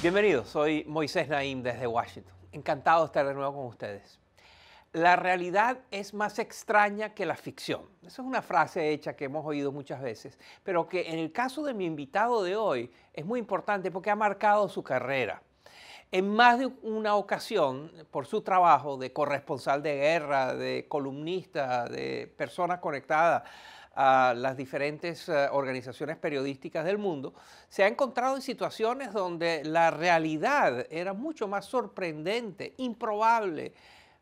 Bienvenidos, soy Moisés Naim desde Washington. Encantado de estar de nuevo con ustedes. La realidad es más extraña que la ficción. Esa es una frase hecha que hemos oído muchas veces, pero que en el caso de mi invitado de hoy es muy importante porque ha marcado su carrera. En más de una ocasión, por su trabajo de corresponsal de guerra, de columnista, de persona conectada a las diferentes eh, organizaciones periodísticas del mundo, se ha encontrado en situaciones donde la realidad era mucho más sorprendente, improbable,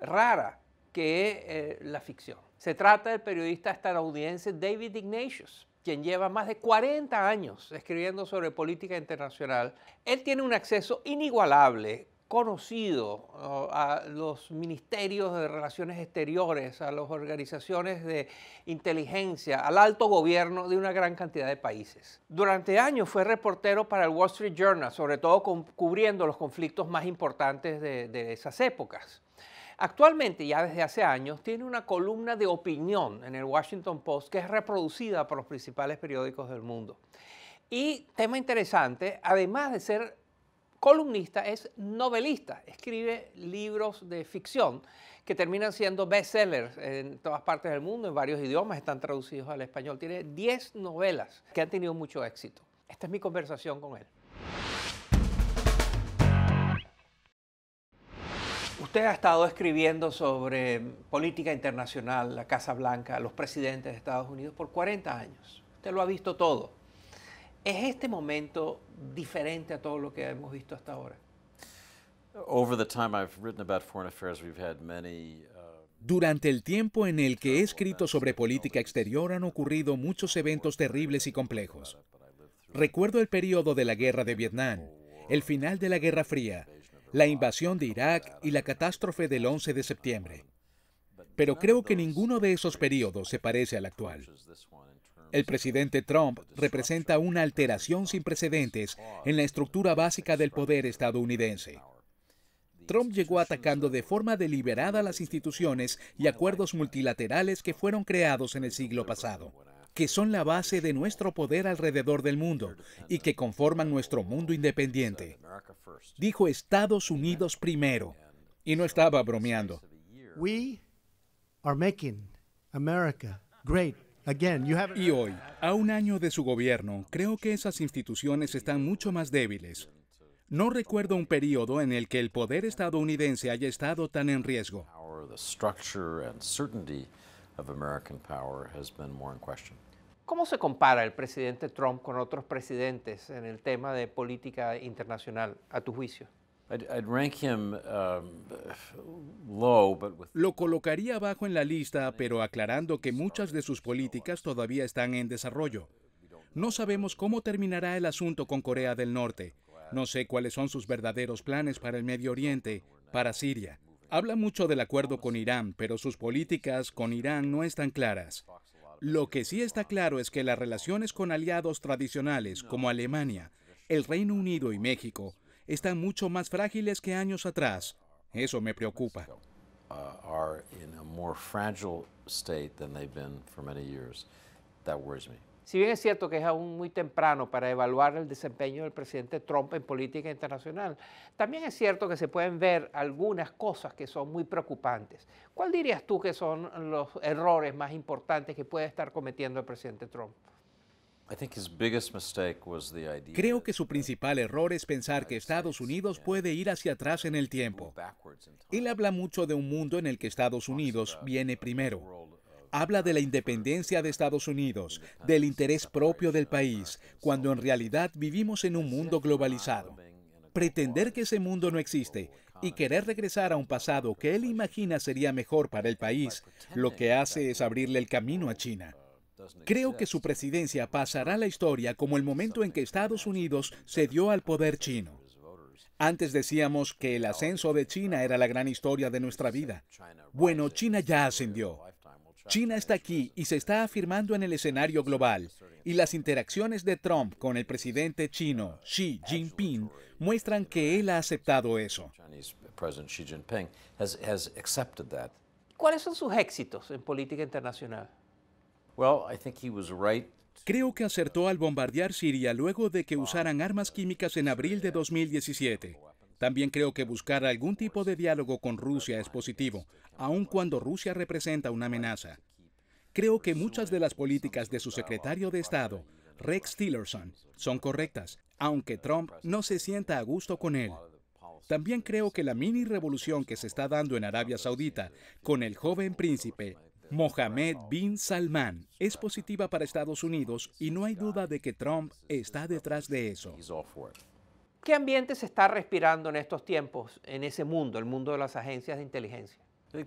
rara que eh, la ficción. Se trata del periodista estadounidense David Ignatius, quien lleva más de 40 años escribiendo sobre política internacional. Él tiene un acceso inigualable conocido a los ministerios de relaciones exteriores, a las organizaciones de inteligencia, al alto gobierno de una gran cantidad de países. Durante años fue reportero para el Wall Street Journal, sobre todo cubriendo los conflictos más importantes de, esas épocas. Actualmente, ya desde hace años, tiene una columna de opinión en el Washington Post que es reproducida por los principales periódicos del mundo. Y tema interesante, además de ser columnista, es novelista. Escribe libros de ficción que terminan siendo bestsellers en todas partes del mundo, en varios idiomas, están traducidos al español. Tiene 10 novelas que han tenido mucho éxito. Esta es mi conversación con él. Usted ha estado escribiendo sobre política internacional, la Casa Blanca, los presidentes de Estados Unidos por 40 años. Usted lo ha visto todo. ¿Es este momento diferente a todo lo que hemos visto hasta ahora? Durante el tiempo en el que he escrito sobre política exterior han ocurrido muchos eventos terribles y complejos. Uh, Recuerdo el periodo de la guerra de Vietnam, el final de la Guerra Fría, la invasión de Irak y la catástrofe del 11 uh, de septiembre. Pero creo que ninguno de esos periodos se parece al actual. El presidente Trump representa una alteración sin precedentes en la estructura básica del poder estadounidense. Trump llegó atacando de forma deliberada las instituciones y acuerdos multilaterales que fueron creados en el siglo pasado, que son la base de nuestro poder alrededor del mundo y que conforman nuestro mundo independiente. Dijo Estados Unidos primero, y no estaba bromeando. We are making America great y hoy, a un año de su gobierno, creo que esas instituciones están mucho más débiles. No recuerdo un periodo en el que el poder estadounidense haya estado tan en riesgo. ¿Cómo se compara el presidente Trump con otros presidentes en el tema de política internacional, a tu juicio? Um, Lo colocaría abajo en la lista, pero aclarando que muchas de sus políticas todavía están en desarrollo. No sabemos cómo terminará el asunto con Corea del Norte. No sé cuáles son sus verdaderos planes para el Medio Oriente, para Siria. Habla mucho del acuerdo con Irán, pero sus políticas con Irán no están claras. Lo que sí está claro es que las relaciones con aliados tradicionales como Alemania, el Reino Unido y México están mucho más frágiles que años atrás. Eso me preocupa. Uh, si bien es cierto que es aún muy temprano para evaluar el desempeño del presidente Trump en política internacional, también es cierto que se pueden ver algunas cosas que son muy preocupantes. ¿Cuál dirías tú que son los errores más importantes que puede estar cometiendo el presidente Trump? Creo que su principal error es pensar que Estados Unidos puede ir hacia atrás en el tiempo. Él habla mucho de un mundo en el que Estados Unidos viene primero. Habla de la independencia de Estados Unidos, del interés propio del país, cuando en realidad vivimos en un mundo globalizado. Pretender que ese mundo no existe y querer regresar a un pasado que él imagina sería mejor para el país, lo que hace es abrirle el camino a China Creo que su presidencia pasará la historia como el momento en que Estados Unidos cedió al poder chino. Antes decíamos que el ascenso de China era la gran historia de nuestra vida. Bueno, China ya ascendió. China está aquí y se está afirmando en el escenario global, y las interacciones de Trump con el presidente chino uh, Xi Jinping muestran que él ha aceptado eso. ¿Cuáles son sus éxitos en política internacional? Creo que acertó al bombardear Siria luego de que usaran armas químicas en abril de 2017. También creo que buscar algún tipo de diálogo con Rusia es positivo, aun cuando Rusia representa una amenaza. Creo que muchas de las políticas de su secretario de Estado, Rex Tillerson, son correctas, aunque Trump no se sienta a gusto con él. También creo que la mini revolución que se está dando en Arabia Saudita con el joven príncipe Mohamed bin Salman es positiva para Estados Unidos y no hay duda de que Trump está detrás de eso. ¿Qué ambiente se está respirando en estos tiempos en ese mundo, el mundo de las agencias de inteligencia? Uh,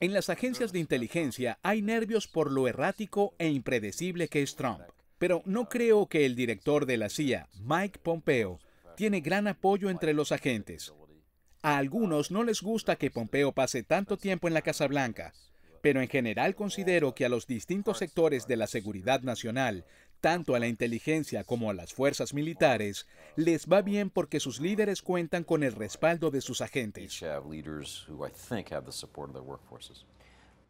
en las agencias de inteligencia hay nervios por lo errático e impredecible que es Trump, pero no creo que el director de la CIA, Mike Pompeo, tiene gran apoyo entre los agentes. A algunos no les gusta que Pompeo pase tanto tiempo en la Casa Blanca, pero en general considero que a los distintos sectores de la seguridad nacional, tanto a la inteligencia como a las fuerzas militares, les va bien porque sus líderes cuentan con el respaldo de sus agentes.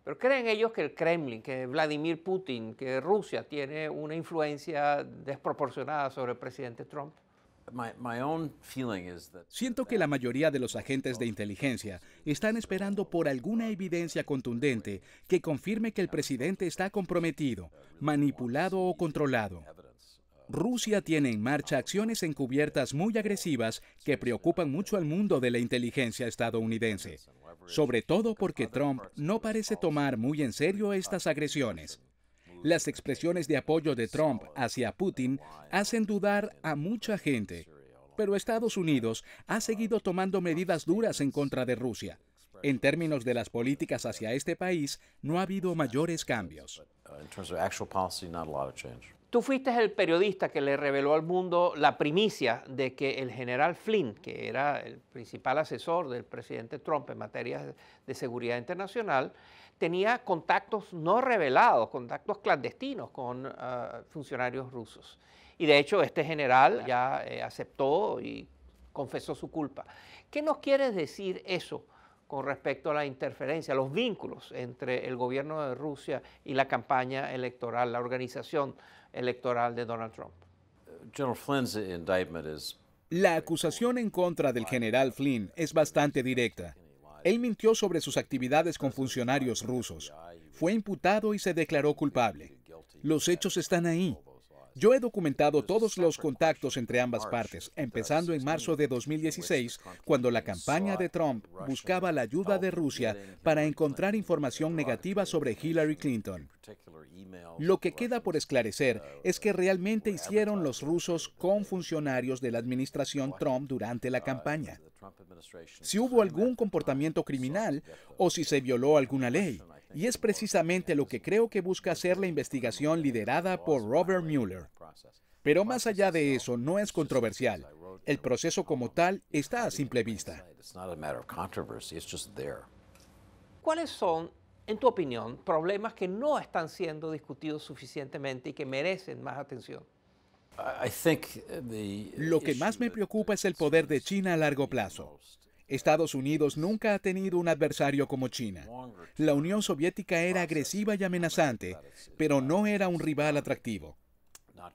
Pero creen ellos que el Kremlin, que Vladimir Putin, que Rusia tiene una influencia desproporcionada sobre el presidente Trump. Siento que la mayoría de los agentes de oh. inteligencia están esperando por alguna evidencia contundente que confirme que el presidente está comprometido, manipulado o controlado. Rusia tiene en marcha acciones encubiertas muy agresivas que preocupan mucho al mundo de la inteligencia estadounidense, sobre todo porque Trump no parece tomar muy en serio estas agresiones. Las expresiones de apoyo de Trump hacia Putin hacen dudar a mucha gente, pero Estados Unidos ha seguido tomando medidas duras en contra de Rusia. En términos de las políticas hacia este país, no ha habido mayores cambios. Uh, Tú fuiste el periodista que le reveló al mundo la primicia de que el general Flynn, que era el principal asesor del presidente Trump en materia de seguridad internacional, tenía contactos no revelados, contactos clandestinos con ah, funcionarios rusos. Y de hecho este general ya eh, aceptó y confesó su culpa. ¿Qué nos quiere decir eso con respecto a la interferencia, los vínculos entre el gobierno de Rusia y la campaña electoral, la organización electoral de Donald Trump? La acusación en contra del general Flynn es bastante directa. Él mintió sobre sus actividades con funcionarios rusos. Fue imputado y se declaró culpable. Los hechos están ahí. Yo he documentado todos los contactos entre ambas partes, empezando en marzo de 2016, cuando la campaña de Trump buscaba la ayuda de Rusia para encontrar información negativa sobre Hillary Clinton. Lo que queda por esclarecer es que realmente hicieron los rusos con funcionarios de la administración Trump durante la campaña si hubo algún comportamiento criminal o si se violó alguna ley. Y es precisamente lo que creo que busca hacer la investigación liderada por Robert Mueller. Pero más allá de eso, no es controversial. El proceso como um, tal está a simple vista. ¿Cuáles son, en tu opinión, problemas que no están siendo discutidos suficientemente y que merecen más atención? Lo que más me preocupa es el poder de China a largo plazo. Estados Unidos nunca ha tenido un adversario como China. La Unión Soviética era agresiva y amenazante, pero no era un rival atractivo.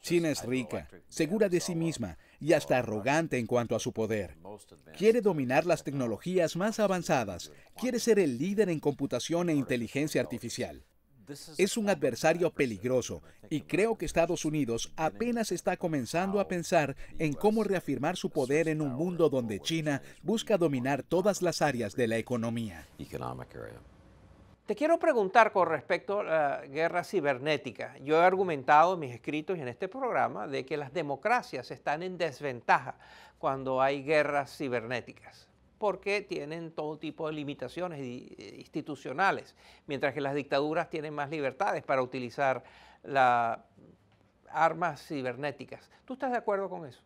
China es rica, segura de sí misma y hasta arrogante en cuanto a su poder. Quiere dominar las tecnologías más avanzadas, quiere ser el líder en computación e inteligencia artificial. Es un adversario peligroso y creo que Estados Unidos apenas está comenzando a pensar en cómo reafirmar su poder en un mundo donde China busca dominar todas las áreas de la economía. Te quiero preguntar con respecto a la guerra cibernética. Yo he argumentado en mis escritos y en este programa de que las democracias están en desventaja cuando hay guerras cibernéticas porque tienen todo tipo de limitaciones eh, institucionales, mientras que las dictaduras tienen más libertades para utilizar las armas cibernéticas. ¿Tú estás de acuerdo con eso?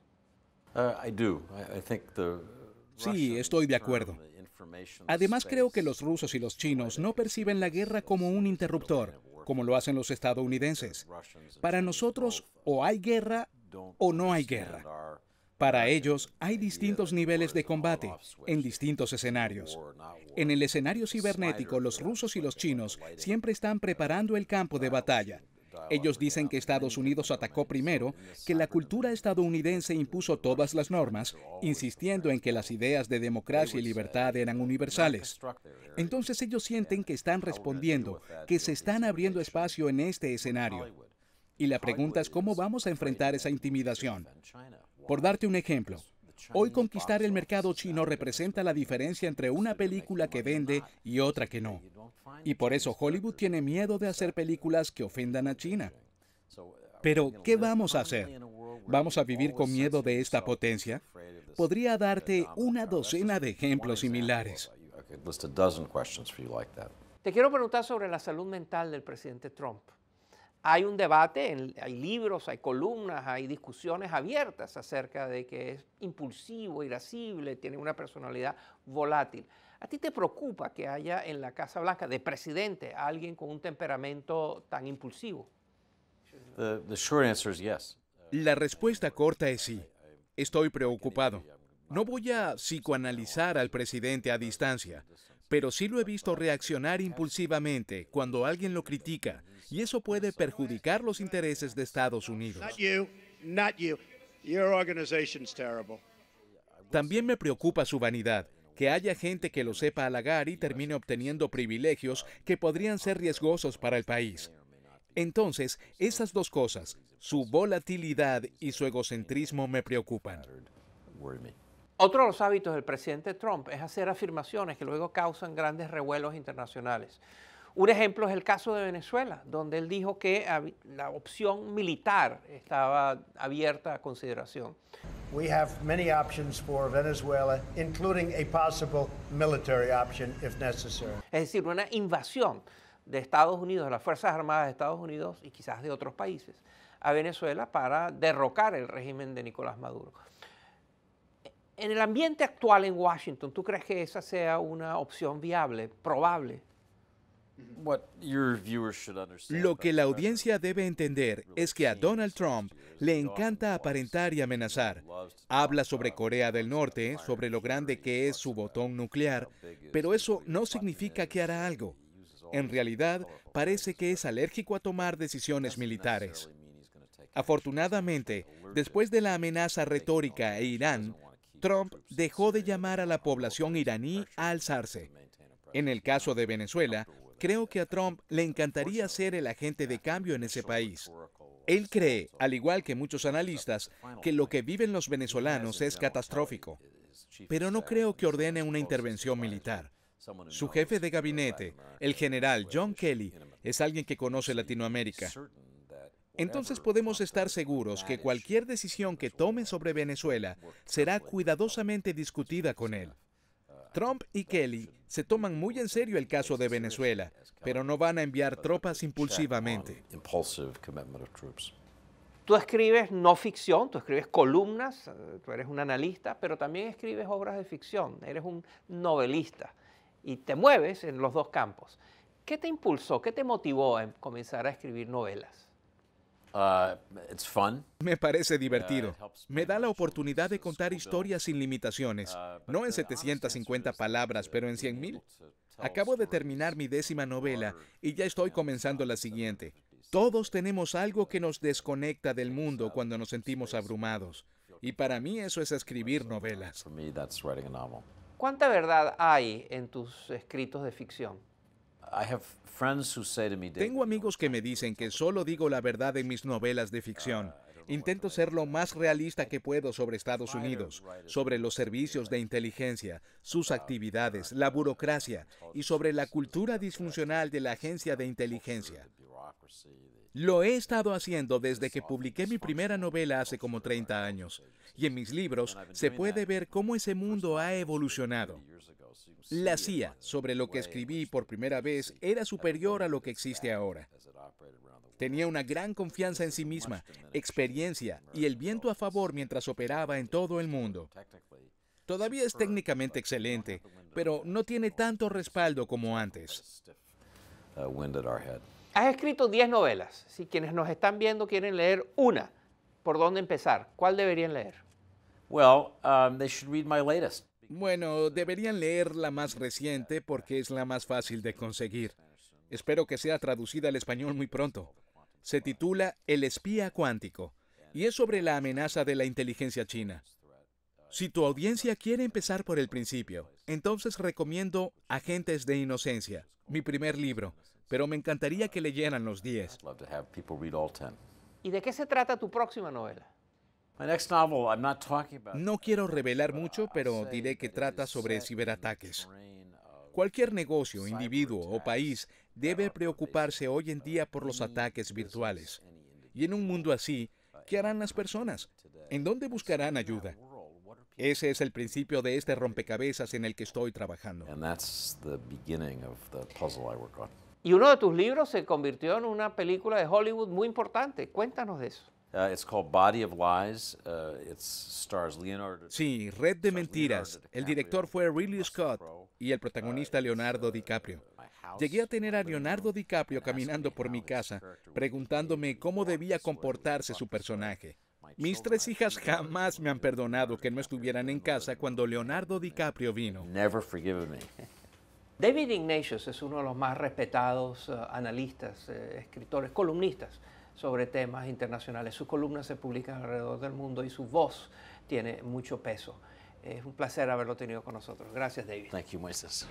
Uh, sí, estoy de acuerdo. Además creo que los rusos y los chinos no perciben la guerra como un interruptor, como lo hacen los estadounidenses. Para nosotros o hay guerra o no hay guerra. Para ellos hay distintos niveles de combate en distintos escenarios. En el escenario cibernético, los rusos y los chinos siempre están preparando el campo de batalla. Ellos dicen que Estados Unidos atacó primero, que la cultura estadounidense impuso todas las normas, insistiendo en que las ideas de democracia y libertad eran universales. Entonces ellos sienten que están respondiendo, que se están abriendo espacio en este escenario. Y la pregunta es cómo vamos a enfrentar esa intimidación. Por darte un ejemplo, hoy conquistar el mercado chino representa la diferencia entre una película que vende y otra que no. Y por eso Hollywood tiene miedo de hacer películas que ofendan a China. Pero, ¿qué vamos a hacer? ¿Vamos a vivir con miedo de esta potencia? Podría darte una docena de ejemplos similares. Te quiero preguntar sobre la salud mental del presidente Trump hay un debate, hay libros, hay columnas, hay discusiones abiertas acerca de que es impulsivo, irascible, tiene una personalidad volátil. ¿A ti te preocupa que haya en la Casa Blanca de presidente alguien con un temperamento tan impulsivo? La respuesta corta es sí. Estoy preocupado. No voy a psicoanalizar al presidente a distancia, pero sí lo he visto reaccionar impulsivamente cuando alguien lo critica y eso puede perjudicar los intereses de Estados Unidos. También me preocupa su vanidad, que haya gente que lo sepa halagar y termine obteniendo privilegios que podrían ser riesgosos para el país. Entonces, esas dos cosas, su volatilidad y su egocentrismo me preocupan. Otro de los hábitos del presidente Trump es hacer afirmaciones que luego causan grandes revuelos internacionales. Un ejemplo es el caso de Venezuela, donde él dijo que la opción militar estaba abierta a consideración. We have many options Venezuela, including a possible military option if necessary. Es decir, una invasión de Estados Unidos, de las Fuerzas Armadas de Estados Unidos y quizás de otros países a Venezuela para derrocar el régimen de Nicolás Maduro. En el ambiente actual en Washington, ¿tú crees que esa sea una opción viable, probable? Lo que la audiencia debe entender es que a Donald Trump le encanta aparentar y amenazar. Habla sobre Corea del Norte, sobre lo grande que es su botón nuclear, pero eso no significa que hará algo. En realidad, parece que es alérgico a tomar decisiones militares. Afortunadamente, después de la amenaza retórica e Irán, Trump dejó de llamar a la población iraní a alzarse. En el caso de Venezuela, Creo que a Trump le encantaría ser el agente de cambio en ese país. Él cree, al igual que muchos analistas, que lo que viven los venezolanos es catastrófico, pero no creo que ordene una intervención militar. Su jefe de gabinete, el general John Kelly, es alguien que conoce Latinoamérica. Entonces podemos estar seguros que cualquier decisión que tome sobre Venezuela será cuidadosamente discutida con él. Trump y Kelly se toman muy en serio el caso de Venezuela, pero no van a enviar tropas impulsivamente. Tú escribes no ficción, tú escribes columnas, eh, tú eres un analista, pero también escribes obras de ficción, eres un novelista y te mueves en los dos campos. ¿Qué te impulsó, qué te motivó a em-, comenzar a escribir novelas? Uh, me parece uh, divertido. Me da la oportunidad de contar historias sin limitaciones. Uh, no en 750 palabras, pero en 100.000. Acabo de terminar mi décima novela y ya estoy comenzando la siguiente. Todos tenemos algo que nos desconecta del mundo cuando nos sentimos abrumados. Y para mí eso es escribir novelas. ¿Cuánta verdad hay en tus escritos de ficción? Tengo amigos que me dicen que solo digo la verdad en mis novelas de ficción. Ah, Intento ser lo más realista que puedo sobre Estados Unidos, sobre los servicios de inteligencia, sus ah, actividades, la burocracia y sobre la cultura disfuncional de la agencia de inteligencia. Lo he estado haciendo desde que publiqué mi primera novela hace como 30 años, y en mis libros se puede ver cómo ese mundo ha evolucionado la CIA sobre lo que escribí por primera vez era superior a lo que existe ahora. Tenía una gran confianza en sí misma, experiencia y el viento a favor mientras operaba en todo el mundo. Todavía es técnicamente excelente, pero no tiene tanto respaldo como antes. Has escrito 10 novelas. Si quienes nos están viendo quieren leer una, ¿por dónde empezar? ¿Cuál deberían leer? Well, um, they should read my latest. Bueno, deberían leer la más reciente porque es la más fácil de conseguir. Espero que sea traducida al español muy pronto. Se titula El espía cuántico y es sobre la amenaza de la inteligencia china. Si tu audiencia quiere empezar por el principio, entonces recomiendo Agentes de Inocencia, mi primer libro, pero me encantaría que leyeran los 10. ¿Y de qué se trata tu próxima novela? No quiero revelar mucho, pero diré que trata sobre ciberataques. Cualquier negocio, individuo o país debe preocuparse hoy en día por los ataques virtuales. Y en un mundo así, uh, ¿qué harán las personas? ¿En dónde buscarán ayuda? Ese es el principio de este rompecabezas en el que estoy trabajando. Y uno de tus libros se convirtió en una película de Hollywood muy importante. Cuéntanos de eso. Sí, Red de Mentiras. El director fue Ridley Scott y el protagonista uh, Leonardo uh, DiCaprio. Llegué a tener a Leonardo DiCaprio caminando por mi casa, preguntándome cómo debía comportarse su personaje. Mis tres hijas jamás me han perdonado que no estuvieran en casa cuando Leonardo DiCaprio vino. David Ignatius es uno de los más respetados uh, analistas, eh, escritores, columnistas sobre temas internacionales. Sus columnas se publican alrededor del mundo y su voz tiene mucho peso. Es un placer haberlo tenido con nosotros. Gracias, David. Thank you, Moises.